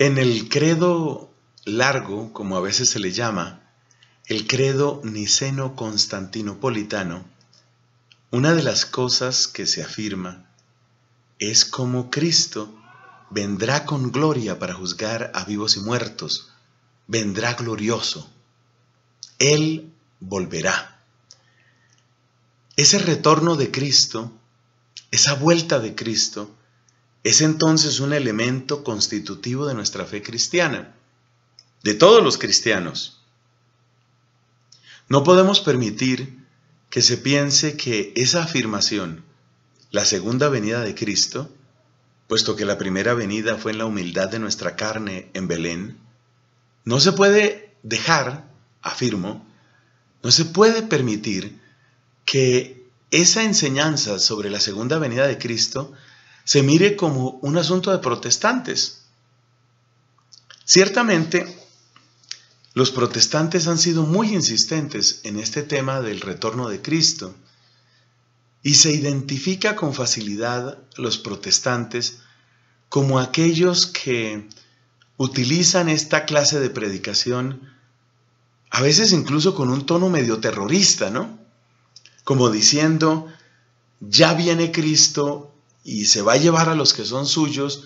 En el credo largo, como a veces se le llama, el credo niceno-constantinopolitano, una de las cosas que se afirma es como Cristo vendrá con gloria para juzgar a vivos y muertos, vendrá glorioso, Él volverá. Ese retorno de Cristo, esa vuelta de Cristo, es entonces un elemento constitutivo de nuestra fe cristiana, de todos los cristianos. No podemos permitir que se piense que esa afirmación, la segunda venida de Cristo, puesto que la primera venida fue en la humildad de nuestra carne en Belén, no se puede dejar, afirmo, no se puede permitir que esa enseñanza sobre la segunda venida de Cristo se mire como un asunto de protestantes. Ciertamente, los protestantes han sido muy insistentes en este tema del retorno de Cristo y se identifica con facilidad los protestantes como aquellos que utilizan esta clase de predicación, a veces incluso con un tono medio terrorista, ¿no? Como diciendo, ya viene Cristo, y se va a llevar a los que son suyos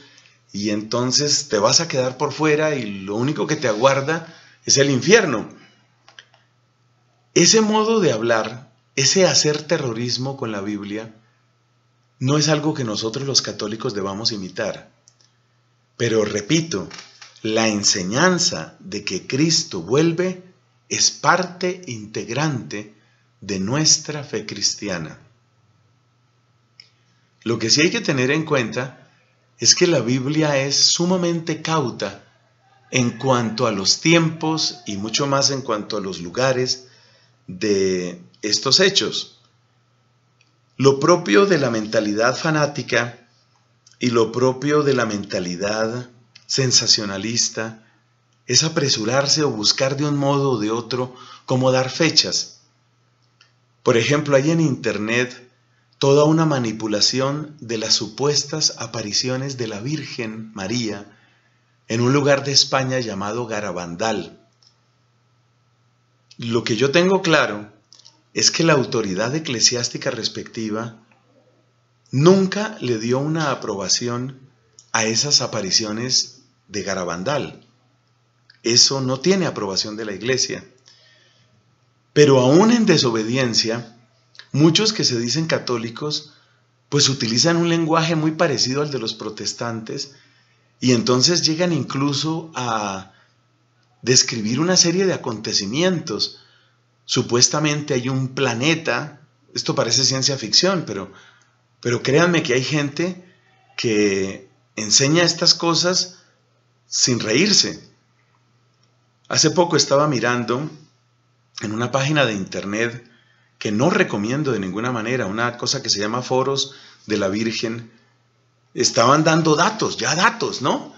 y entonces te vas a quedar por fuera y lo único que te aguarda es el infierno. Ese modo de hablar, ese hacer terrorismo con la Biblia, no es algo que nosotros los católicos debamos imitar. Pero repito, la enseñanza de que Cristo vuelve es parte integrante de nuestra fe cristiana. Lo que sí hay que tener en cuenta es que la Biblia es sumamente cauta en cuanto a los tiempos y mucho más en cuanto a los lugares de estos hechos. Lo propio de la mentalidad fanática y lo propio de la mentalidad sensacionalista es apresurarse o buscar de un modo o de otro cómo dar fechas. Por ejemplo, hay en Internet toda una manipulación de las supuestas apariciones de la Virgen María en un lugar de España llamado Garabandal. Lo que yo tengo claro es que la autoridad eclesiástica respectiva nunca le dio una aprobación a esas apariciones de Garabandal. Eso no tiene aprobación de la iglesia. Pero aún en desobediencia, Muchos que se dicen católicos, pues utilizan un lenguaje muy parecido al de los protestantes y entonces llegan incluso a describir una serie de acontecimientos. Supuestamente hay un planeta, esto parece ciencia ficción, pero, pero créanme que hay gente que enseña estas cosas sin reírse. Hace poco estaba mirando en una página de internet que no recomiendo de ninguna manera, una cosa que se llama foros de la Virgen, estaban dando datos, ya datos, ¿no?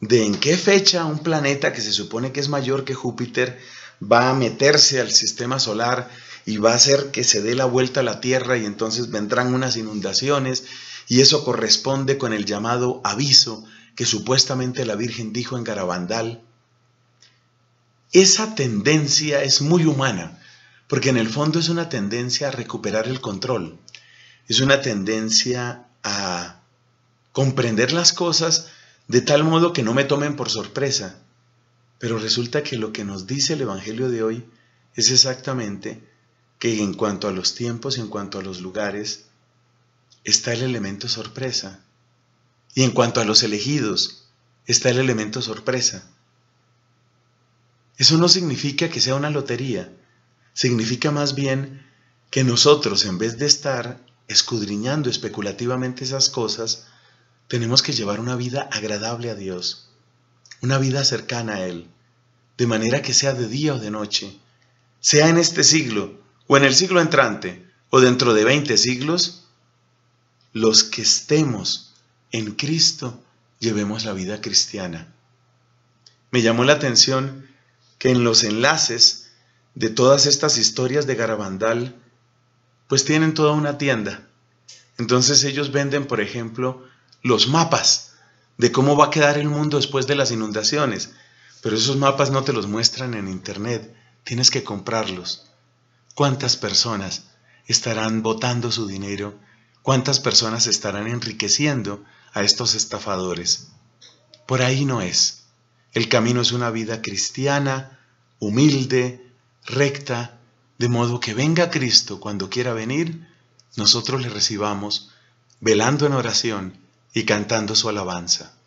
De en qué fecha un planeta que se supone que es mayor que Júpiter va a meterse al sistema solar y va a hacer que se dé la vuelta a la Tierra y entonces vendrán unas inundaciones y eso corresponde con el llamado aviso que supuestamente la Virgen dijo en Garabandal. Esa tendencia es muy humana porque en el fondo es una tendencia a recuperar el control, es una tendencia a comprender las cosas de tal modo que no me tomen por sorpresa. Pero resulta que lo que nos dice el Evangelio de hoy es exactamente que en cuanto a los tiempos y en cuanto a los lugares está el elemento sorpresa. Y en cuanto a los elegidos está el elemento sorpresa. Eso no significa que sea una lotería, significa más bien que nosotros, en vez de estar escudriñando especulativamente esas cosas, tenemos que llevar una vida agradable a Dios, una vida cercana a Él, de manera que sea de día o de noche, sea en este siglo o en el siglo entrante o dentro de 20 siglos, los que estemos en Cristo llevemos la vida cristiana. Me llamó la atención que en los enlaces de todas estas historias de Garabandal, pues tienen toda una tienda. Entonces ellos venden, por ejemplo, los mapas de cómo va a quedar el mundo después de las inundaciones. Pero esos mapas no te los muestran en internet, tienes que comprarlos. ¿Cuántas personas estarán botando su dinero? ¿Cuántas personas estarán enriqueciendo a estos estafadores? Por ahí no es. El camino es una vida cristiana, humilde, recta, de modo que venga Cristo cuando quiera venir, nosotros le recibamos velando en oración y cantando su alabanza.